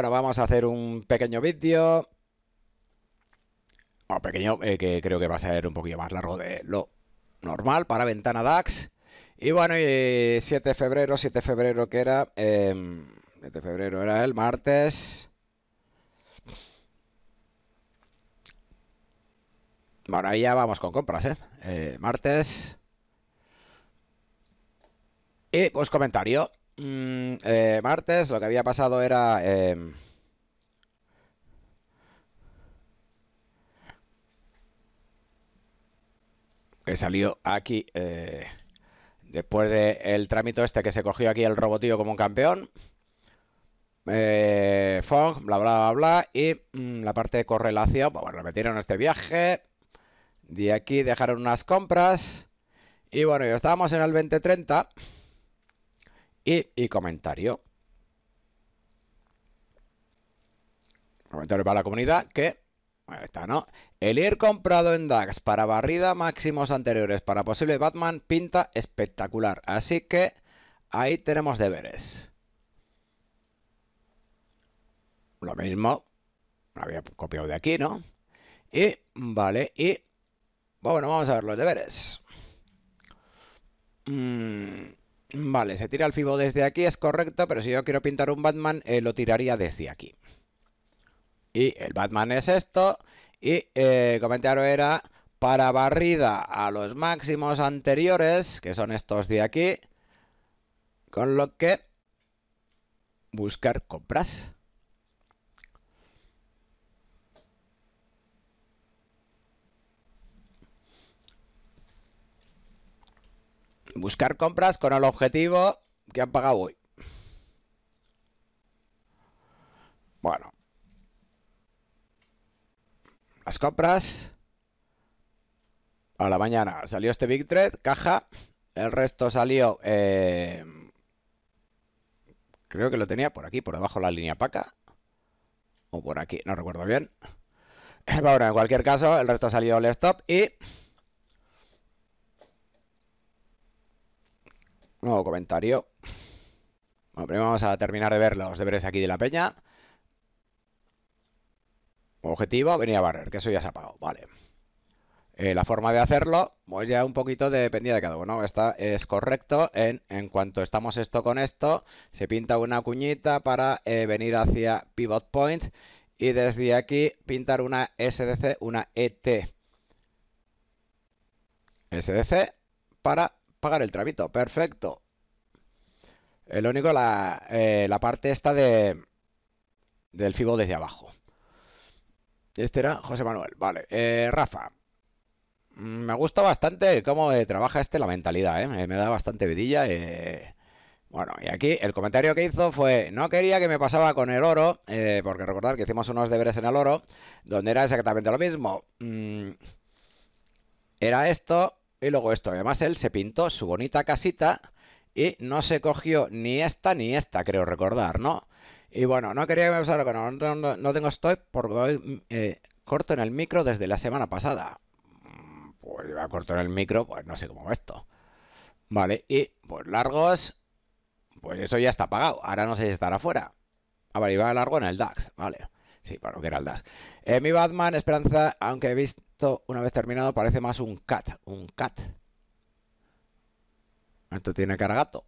Bueno, vamos a hacer un pequeño vídeo. o pequeño, eh, que creo que va a ser un poquito más largo de lo normal para ventana DAX. Y bueno, y 7 de febrero, 7 de febrero que era... 7 em, de febrero era el martes. Bueno, ahí ya vamos con compras, eh, eh martes. Y pues comentario. Mm, eh, martes lo que había pasado era... Em, que salió aquí eh, después del trámite este que se cogió aquí el robotío como un campeón. Eh, Fong, bla, bla, bla, bla. Y mm, la parte de correlación, pues bueno, metieron este viaje. De aquí dejaron unas compras. Y bueno, ya estábamos en el 2030 y, comentario. Comentario para la comunidad que está, ¿no? El ir comprado en DAX para barrida máximos anteriores para posible Batman pinta espectacular. Así que ahí tenemos deberes. Lo mismo. Lo había copiado de aquí, ¿no? Y, vale, y... Bueno, vamos a ver los deberes. Mmm Vale, se tira el fibo desde aquí, es correcto, pero si yo quiero pintar un Batman, eh, lo tiraría desde aquí. Y el Batman es esto, y el eh, comentario era para barrida a los máximos anteriores, que son estos de aquí, con lo que buscar compras. Buscar compras con el objetivo que han pagado hoy. Bueno. Las compras. A la mañana salió este Big Thread, caja. El resto salió... Eh, creo que lo tenía por aquí, por debajo de la línea paca. O por aquí, no recuerdo bien. Bueno, en cualquier caso, el resto salió el stop y Nuevo comentario. Bueno, primero vamos a terminar de ver los deberes aquí de la peña. Objetivo, venir a barrer, que eso ya se ha pagado, vale. Eh, la forma de hacerlo, pues ya un poquito dependía de cada uno. Esta es correcto. En, cuanto estamos esto con esto, se pinta una cuñita para eh, venir hacia pivot point y desde aquí pintar una SDC, una ET. SDC para pagar el tramito. Perfecto. El único, la, eh, la parte esta de del fibo desde abajo. Este era José Manuel. Vale. Eh, Rafa. Mm, me gusta bastante cómo eh, trabaja este la mentalidad, Me da bastante vidilla. Bueno, y aquí el comentario que hizo fue, no quería que me pasaba con el oro, porque recordar que hicimos unos deberes en el oro, donde era exactamente lo mismo. Mm, era esto, y luego esto, además él se pintó su bonita casita y no se cogió ni esta ni esta, creo recordar, ¿no? Y bueno, no quería que me pasara con no, no, tengo estoy porque eh, corto en el micro desde la semana pasada. Pues iba corto en el micro, pues no sé cómo va esto. Vale, y pues largos, pues eso ya está pagado. Ahora no sé si estará fuera. A ah, ver, iba largo en el DAX, vale. Sí, bueno, el Eh, mi Batman, Esperanza, aunque he visto una vez terminado, parece más un cat. Un cat. Esto tiene cara gato.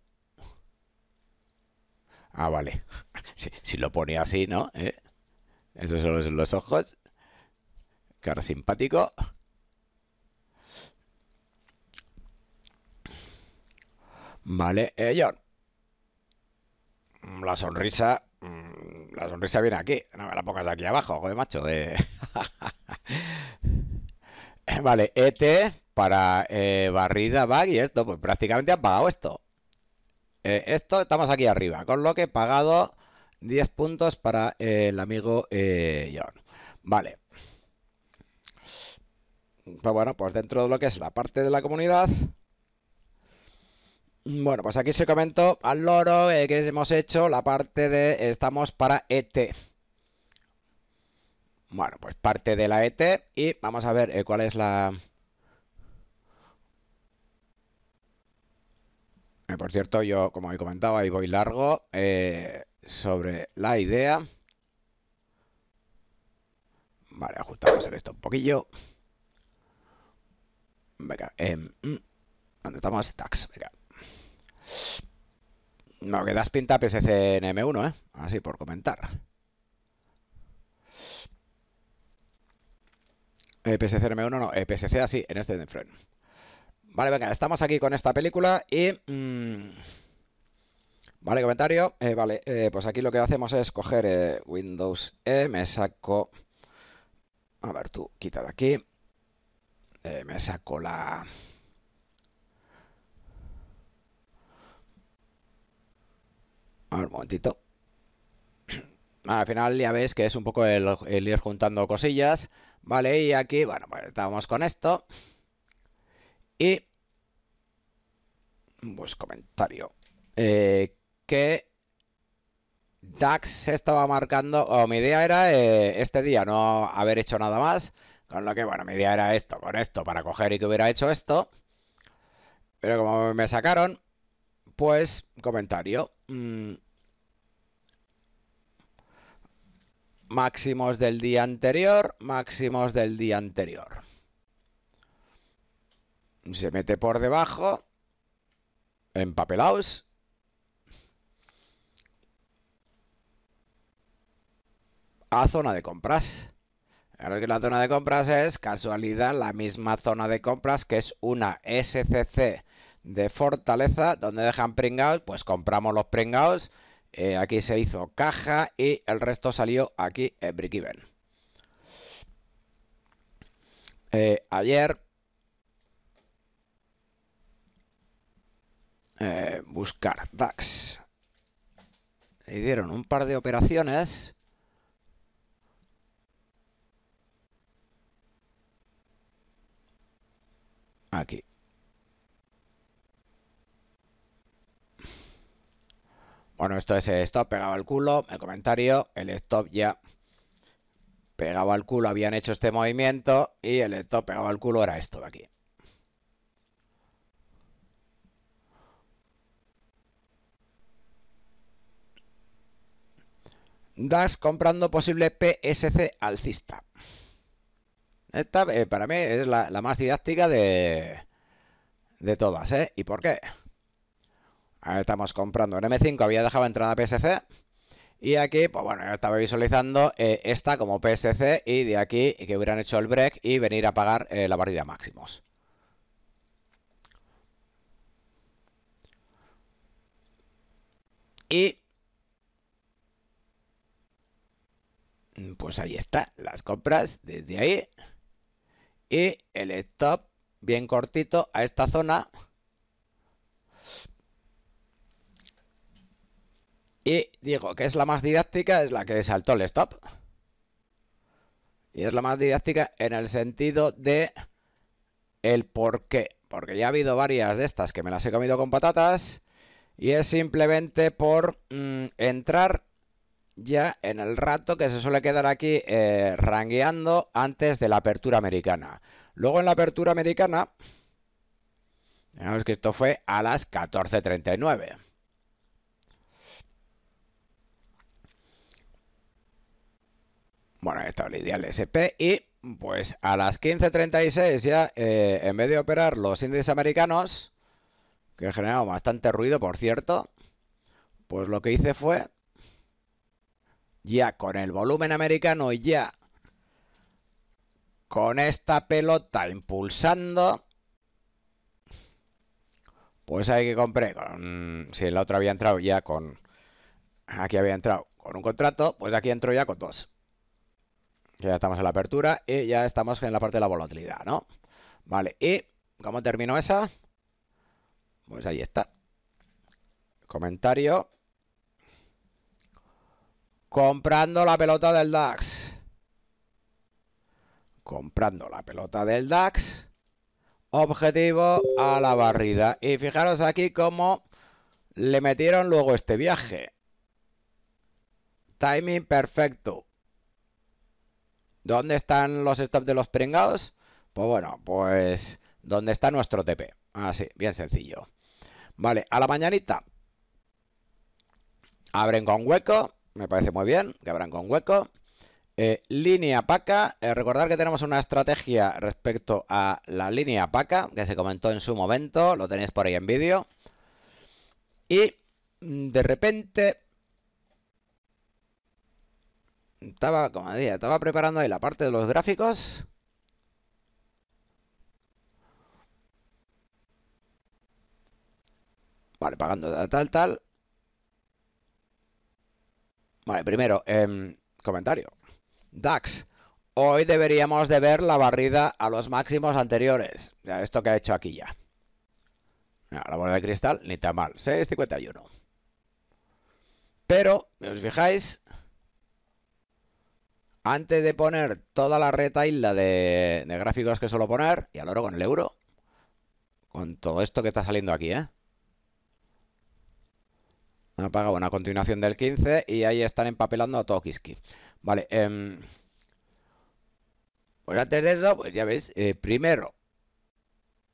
Ah, vale. Si, lo ponía así, ¿no? ¿Eh? Esos son los, ojos. Cara simpático. Vale, eh, John. La sonrisa Mm, la sonrisa viene aquí. No me la pongas aquí abajo, joder, macho. Eh. vale, ET para eh, barrida, bag y esto. Pues prácticamente ha pagado esto. Eh, esto estamos aquí arriba, con lo que he pagado 10 puntos para el amigo John. Vale. Pues bueno, pues dentro de lo que es la parte de la comunidad, bueno, pues aquí se comentó al loro eh, que hemos hecho la parte de estamos para ET. Bueno, pues parte de la ET y vamos a ver eh, cuál es la... Eh, por cierto, yo como he comentado, ahí voy largo sobre la idea. Vale, ajustamos esto un poquillo. Venga, em, mm, ¿dónde estamos? Tax, venga. No, que das pinta a PSC en M1, ¿eh? Así por comentar. Eh, PSC en M1 no, eh, PSC así, en este de Vale, venga, estamos aquí con esta película y... Mm, vale, comentario. Eh, vale, pues aquí lo que hacemos es coger Windows E, me saco... A ver, tú, quita de aquí. me saco la... A ver, un momentito. Al final ya veis que es un poco el, ir juntando cosillas. Vale, y aquí, bueno, pues estamos con esto. Y... Pues comentario. Eh, que DAX estaba marcando, o mi idea era eh, este día no haber hecho nada más, con lo que, bueno, mi idea era esto, con esto, para coger y que hubiera hecho esto, pero como me sacaron, pues, comentario. Mm. máximos del día anterior, máximos del día anterior. Se mete por debajo, empapelaos, A zona de compras. Claro que la zona de compras es, casualidad, la misma zona de compras que es una SCC de Fortaleza, donde dejan pringados, pues compramos los pringados. Eh, aquí se hizo caja y el resto salió aquí en brick eh, ayer eh, buscar DAX. dieron un par de operaciones. Aquí. Bueno, esto es el stop pegado al culo, el comentario, el stop ya pegado al culo habían hecho este movimiento y el stop pegado al culo era esto de aquí. DAS comprando posible PSC alcista. Esta eh, para mí es la, la más didáctica de, de todas, ¿eh? ¿Y por qué? estamos comprando en M5, había dejado entrada PSC. Y aquí, pues bueno, yo estaba visualizando eh, esta como PSC y de aquí que hubieran hecho el break y venir a pagar eh, la barrida máximos. Y... Pues ahí está, las compras desde ahí. Y el stop bien cortito a esta zona. Y digo que es la más didáctica, es la que saltó el stop. Y es la más didáctica en el sentido de el por qué. Porque ya ha habido varias de estas que me las he comido con patatas. Y es simplemente por mm, entrar ya en el rato que se suele quedar aquí eh, rangueando antes de la apertura americana. Luego en la apertura americana, digamos que esto fue a las 14.39. Bueno, esta el ideal SP y pues a las 15.36 ya, eh, en vez de operar los índices americanos, que generado bastante ruido, por cierto, pues lo que hice fue, ya con el volumen americano, y ya con esta pelota impulsando, pues ahí que compré, si en la otra había entrado ya con, aquí había entrado con un contrato, pues aquí entró ya con dos. Ya estamos en la apertura y ya estamos en la parte de la volatilidad, ¿no? Vale, ¿y cómo terminó esa? Pues ahí está. Comentario. Comprando la pelota del DAX. Comprando la pelota del DAX. Objetivo a la barrida. Y fijaros aquí cómo le metieron luego este viaje. Timing perfecto. ¿Dónde están los stops de los prengados? Pues bueno, pues ¿Dónde está nuestro TP. Así, bien sencillo. Vale, a la mañanita. Abren con hueco. Me parece muy bien que abran con hueco. Eh, línea paca. Recordad eh, recordar que tenemos una estrategia respecto a la línea paca, que se comentó en su momento. Lo tenéis por ahí en vídeo. Y mm, de repente estaba, como decía, estaba preparando ahí la parte de los gráficos. Vale, pagando tal, tal. Vale, primero, em, comentario. DAX, hoy deberíamos de ver la barrida a los máximos anteriores. esto que ha hecho aquí ya. la bola de cristal, ni tan mal. 6,51. Pero, si os fijáis, antes de poner toda la reta de, de gráficos que suelo poner, y al oro con el euro, con todo esto que está saliendo aquí, ¿eh? ha bueno, una continuación del 15 y ahí están empapelando a Tokiski. Vale, em, pues antes de eso, pues ya veis, eh, primero,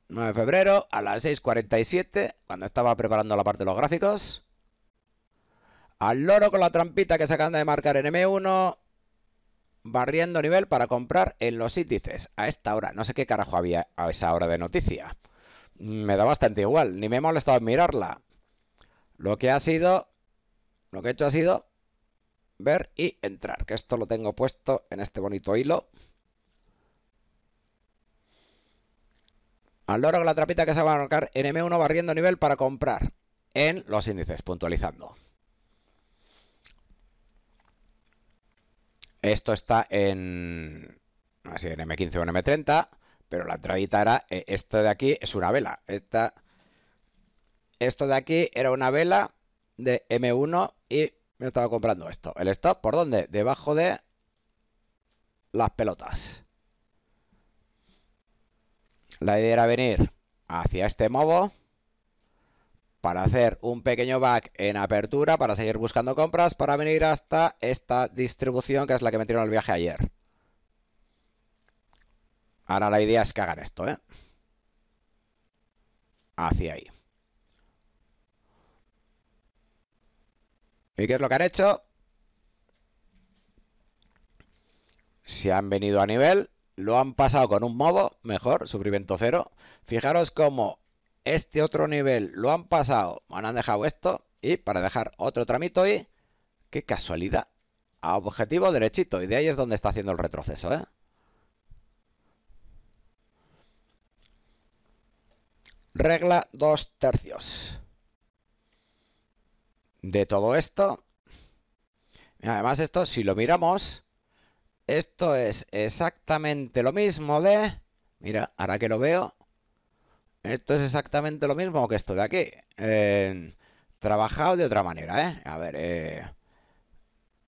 9 de febrero a las 6.47, cuando estaba preparando la parte de los gráficos. Al loro con la trampita que se acaba de marcar en M1 barriendo nivel para comprar en los índices. A esta hora, no sé qué carajo había a esa hora de noticia. Me da bastante igual, ni me he molestado en mirarla. Lo que ha sido, lo que he hecho ha sido ver y entrar, que esto lo tengo puesto en este bonito hilo. Al loro con la trapita que se va a marcar nm 1 barriendo nivel para comprar en los índices, puntualizando. Esto está en, en M15 o en M30, pero la entradita era, eh, esto de aquí es una vela. esto de aquí era una vela de M1 y me estaba comprando esto. ¿El stop por dónde? Debajo de las pelotas. La idea era venir hacia este modo para hacer un pequeño back en apertura, para seguir buscando compras, para venir hasta esta distribución que es la que me metieron el viaje ayer. Ahora la idea es que hagan esto, ¿eh? Hacia ahí. ¿Y qué es lo que han hecho? Se han venido a nivel, lo han pasado con un modo, mejor, sufrimiento cero. Fijaros cómo este otro nivel lo han pasado. han dejado esto. Y para dejar otro tramito y... ¡Qué casualidad! A objetivo derechito. Y de ahí es donde está haciendo el retroceso, ¿eh? Regla dos tercios. De todo esto... Además esto, si lo miramos... Esto es exactamente lo mismo de... Mira, ahora que lo veo... Esto es exactamente lo mismo que esto de aquí. Eh, trabajado de otra manera, ¿eh? A ver, eh,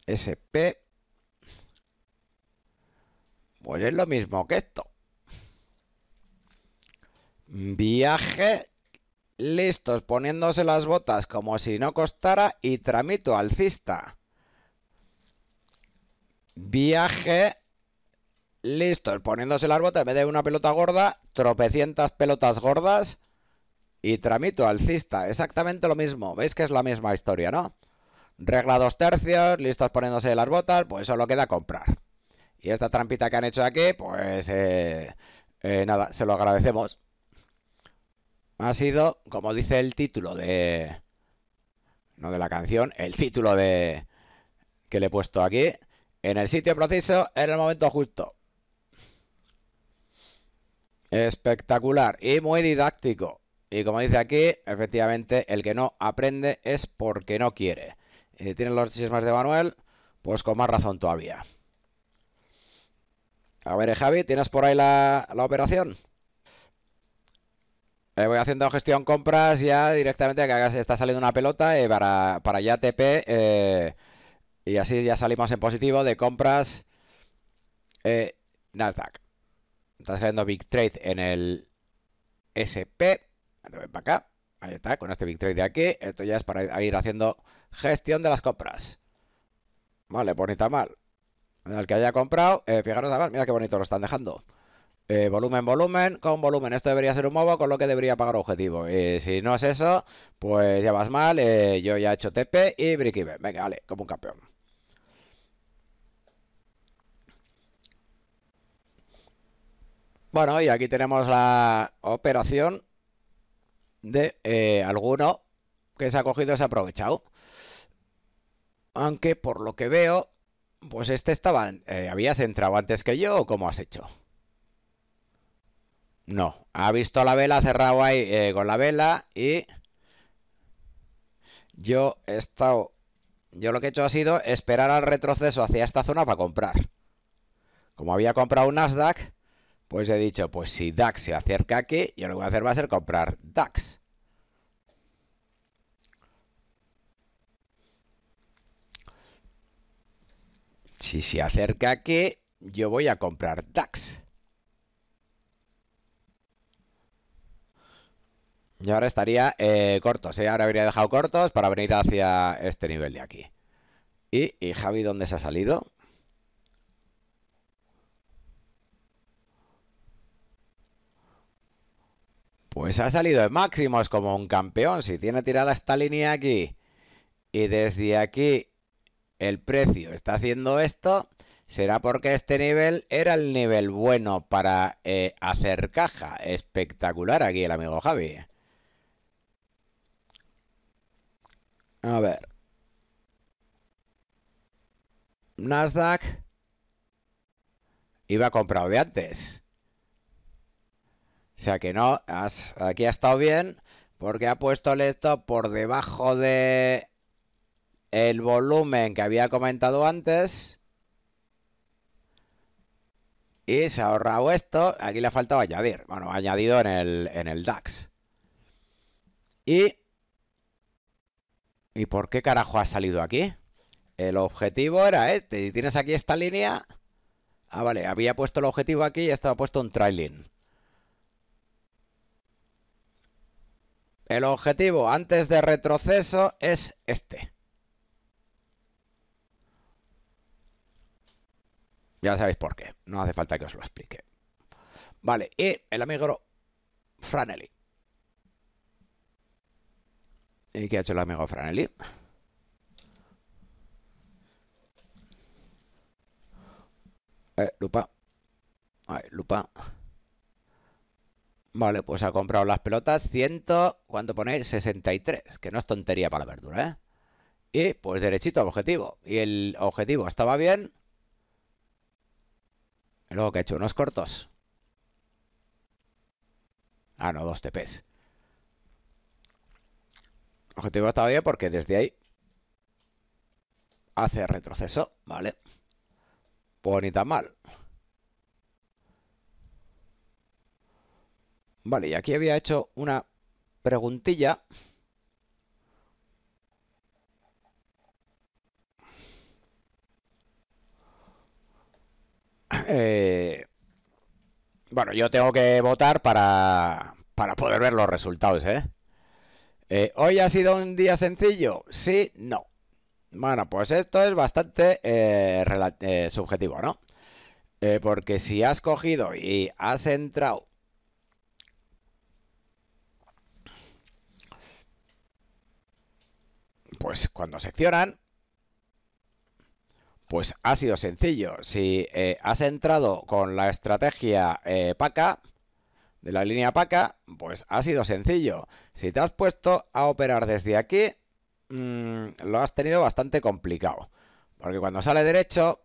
SP. Pues es lo mismo que esto. Viaje. Listos, poniéndose las botas como si no costara y tramito alcista. Viaje. Listos, poniéndose las botas en vez de una pelota gorda tropecientas pelotas gordas y tramito alcista. Exactamente lo mismo. ¿Veis que es la misma historia, no? Regla dos tercios, listos poniéndose las botas, pues solo queda comprar. Y esta trampita que han hecho aquí, pues eh, eh, nada, se lo agradecemos. Ha sido, como dice el título de... No de la canción, el título de... que le he puesto aquí. En el sitio preciso, en el momento justo. Espectacular y muy didáctico. Y como dice aquí, efectivamente, el que no aprende es porque no quiere. Y si tienen los chismes de Manuel, pues con más razón todavía. A ver, Javi, ¿tienes por ahí la, operación? Eh, voy haciendo gestión compras ya directamente, que está saliendo una pelota eh, para, para ya TP. Eh, y así ya salimos en positivo de compras Nasdaq. Está saliendo Big Trade en el SP. Ven para acá. Ahí está, con este Big Trade de aquí. Esto ya es para ir haciendo gestión de las compras. Vale, bonita mal mal. El que haya comprado, eh, fijaros además, mira qué bonito lo están dejando. Eh, volumen, volumen, con volumen. Esto debería ser un MOBO, con lo que debería pagar objetivo. Y si no es eso, pues ya vas mal. Eh, yo ya he hecho TP y break even. Venga, vale, como un campeón. Bueno, y aquí tenemos la operación de eh, alguno que se ha cogido y se ha aprovechado. Aunque por lo que veo, pues este estaba... Eh, ¿Habías entrado antes que yo o cómo has hecho? No, ha visto la vela, cerrado ahí eh, con la vela y... Yo he estado... Yo lo que he hecho ha sido esperar al retroceso hacia esta zona para comprar. Como había comprado un Nasdaq, pues he dicho, pues si DAX se acerca aquí, yo lo que voy a hacer va a ser comprar DAX. Si se acerca aquí, yo voy a comprar DAX. Y ahora estaría eh, cortos, ¿eh? Ahora habría dejado cortos para venir hacia este nivel de aquí. ¿Y, ¿Y Javi dónde se ha salido? Pues ha salido de máximos como un campeón. Si tiene tirada esta línea aquí y desde aquí el precio está haciendo esto, será porque este nivel era el nivel bueno para eh, hacer caja. Espectacular aquí el amigo Javi. A ver. Nasdaq iba comprado de antes. O sea que no, aquí ha estado bien porque ha puesto el por debajo de el volumen que había comentado antes. Y se ha ahorrado esto. Aquí le ha faltado añadir. Bueno, ha añadido en el, DAX. Y... por qué carajo ha salido aquí? El objetivo era este. tienes aquí esta línea... Ah, vale. Había puesto el objetivo aquí y estaba puesto un trailing. El objetivo antes de retroceso es este. Ya sabéis por qué. No hace falta que os lo explique. Vale, y el amigo Franelli. ¿Y qué ha hecho el amigo Franelli? Eh, lupa. lupa. Vale, pues ha comprado las pelotas 100, ¿cuánto ponéis? 63, que no es tontería para la verdura, ¿eh? Y pues derechito al objetivo. Y el objetivo estaba bien. luego que he hecho unos cortos. Ah, no, dos TPs. objetivo estaba bien porque desde ahí hace retroceso, ¿vale? Pues ni tan mal. Vale, y aquí había hecho una preguntilla. Eh, bueno, yo tengo que votar para, poder ver los resultados, ¿eh? ¿eh? ¿Hoy ha sido un día sencillo? Sí, no. Bueno, pues esto es bastante eh, subjetivo, ¿no? porque si has cogido y has entrado pues cuando seccionan, pues ha sido sencillo. Si eh, has entrado con la estrategia eh, PACA, de la línea PACA, pues ha sido sencillo. Si te has puesto a operar desde aquí, mm, lo has tenido bastante complicado. Porque cuando sale derecho,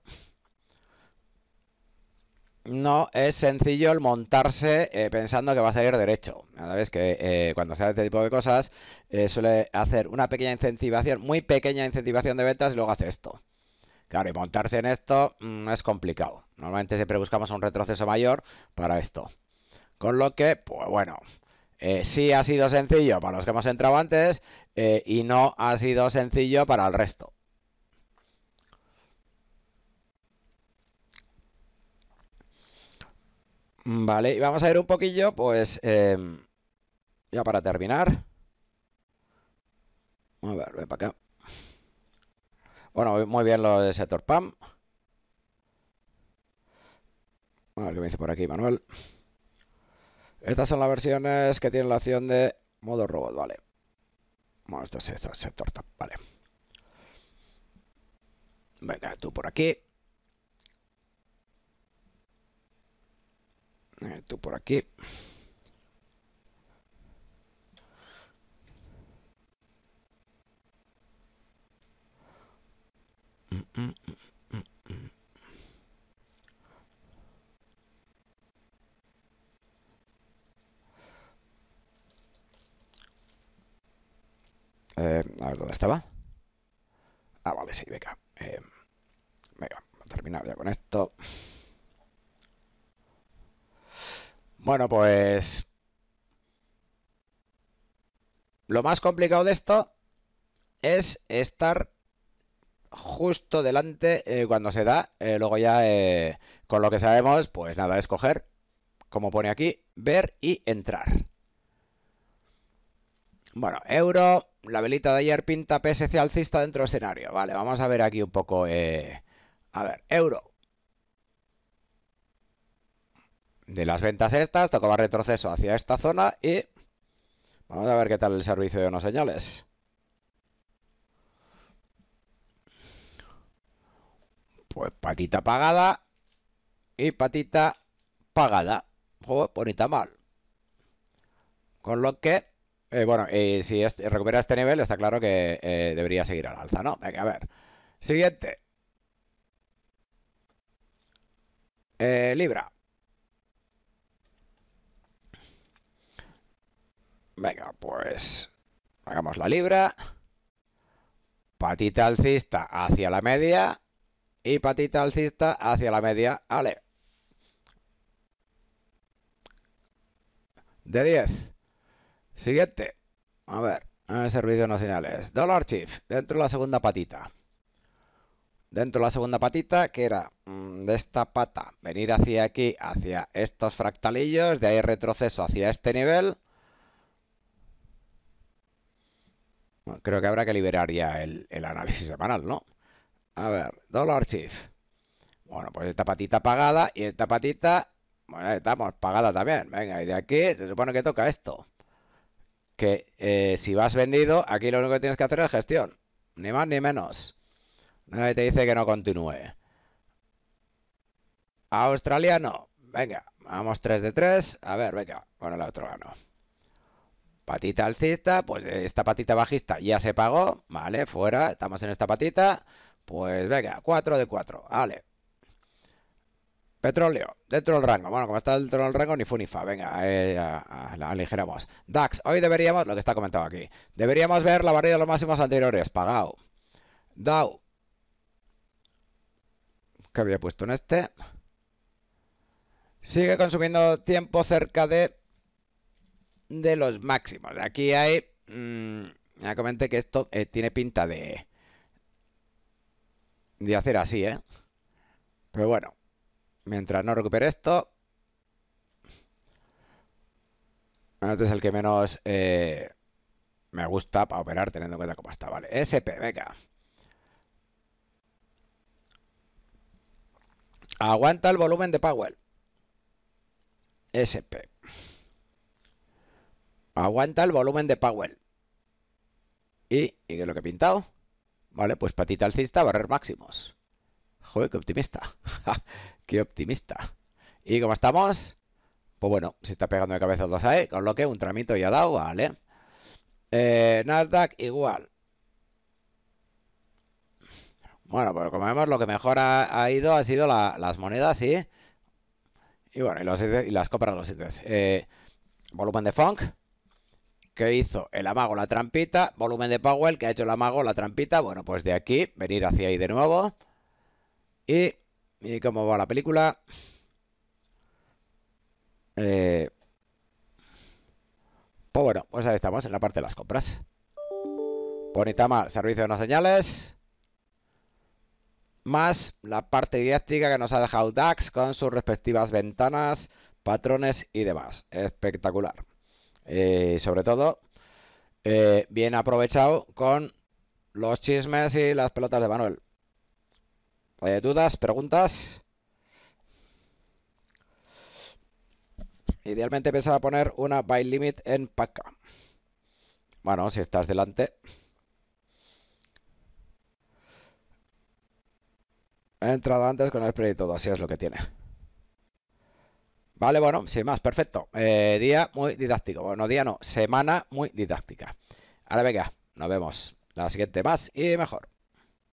no es sencillo el montarse eh, pensando que va a salir derecho. vez que eh, cuando se hace este tipo de cosas eh, suele hacer una pequeña incentivación, muy pequeña incentivación de ventas y luego hace esto. Claro, y montarse en esto mm, es complicado. Normalmente siempre buscamos un retroceso mayor para esto. Con lo que, pues bueno, sí ha sido sencillo para los que hemos entrado antes y no ha sido sencillo para el resto. Vale, y vamos a ver un poquillo, pues, em, ya para terminar. A ver, voy para acá. Bueno, muy bien lo de sector PAM. A ver qué me dice por aquí, Manuel. Estas son las versiones que tienen la opción de modo robot, vale. Bueno, esto es, el sector TAP, vale. Venga, tú por aquí. Eh, tú por aquí. Eh, a ver, ¿dónde estaba? Ah, vale, sí, venga. Eh, venga, terminar ya con esto. Bueno, pues... Lo más complicado de esto es estar justo delante eh, cuando se da. Eh, luego ya, eh, con lo que sabemos, pues nada, escoger, como pone aquí, ver y entrar. Bueno, euro, la velita de ayer pinta PSC alcista dentro del escenario. Vale, vamos a ver aquí un poco. a ver, euro, de las ventas estas, tocaba retroceso hacia esta zona y vamos a ver qué tal el servicio de unos señales. Pues patita pagada y patita pagada. Joder, bonita mal. Con lo que, eh, bueno, y si recupera este nivel, está claro que eh, debería seguir al alza, ¿no? Venga, a ver. Siguiente. Eh, Libra. Venga, pues hagamos la libra. Patita alcista hacia la media y patita alcista hacia la media. ¡Ale! De 10. Siguiente. A ver, servicios nacionales. Dollar Chief, dentro de la segunda patita. Dentro de la segunda patita, que era mm, de esta pata, venir hacia aquí, hacia estos fractalillos, de ahí retroceso hacia este nivel Creo que habrá que liberar ya el, análisis semanal, ¿no? A ver, Dollar Chief. Bueno, pues esta patita pagada y esta patita, bueno, estamos pagada también. Venga, y de aquí se supone que toca esto. Que eh, si vas vendido, aquí lo único que tienes que hacer es gestión. Ni más ni menos. Nadie te dice que no continúe. Australiano. Venga, vamos 3 de 3. A ver, venga, con el otro gano. Patita alcista, pues eh, esta patita bajista ya se pagó, vale, fuera, estamos en esta patita, pues venga, 4 de 4, vale. Petróleo, dentro del rango. Bueno, como está dentro del rango, ni funifa. Venga, la aligeramos. DAX, hoy deberíamos, lo que está comentado aquí, deberíamos ver la barrera de los máximos anteriores. Pagado. DAO Que había puesto en este. Sigue consumiendo tiempo cerca de de los máximos. Aquí hay... Mmm, ya comenté que esto eh, tiene pinta de... De hacer así, ¿eh? Pero bueno. Mientras no recupere esto... Este es el que menos eh, me gusta para operar teniendo en cuenta cómo está. Vale, SP, venga. Aguanta el volumen de Powell. SP. Aguanta el volumen de Powell. Y, ¿y qué es lo que he pintado? Vale, pues patita alcista, barrer máximos. Joder, qué optimista. qué optimista. ¿Y cómo estamos? Pues bueno, se está pegando de cabeza dos ahí, con lo que un tramito ya dado, vale. Eh, Nasdaq igual. Bueno, pues como vemos, lo que mejor ha, ido ha sido las monedas y. Y bueno, y, los, y las compras los índices. Eh, volumen de funk que hizo el amago, la trampita, volumen de Powell que ha hecho el amago, la trampita, bueno, pues de aquí, venir hacia ahí de nuevo. Y, y cómo va la película. Eh, pues bueno, pues ahí estamos en la parte de las compras. Bonita más, servicio de unas señales. Más la parte didáctica que nos ha dejado DAX con sus respectivas ventanas, patrones y demás. Espectacular. Eh, sobre todo, eh, bien aprovechado con los chismes y las pelotas de Manuel. Eh, ¿Dudas? ¿Preguntas? Idealmente pensaba poner una by limit en paca. Bueno, si estás delante. He entrado antes con el spread y todo, así es lo que tiene. Vale, bueno, sin más, perfecto. Eh, día muy didáctico. Bueno, día no, semana muy didáctica. Ahora venga, nos vemos. La siguiente más y mejor.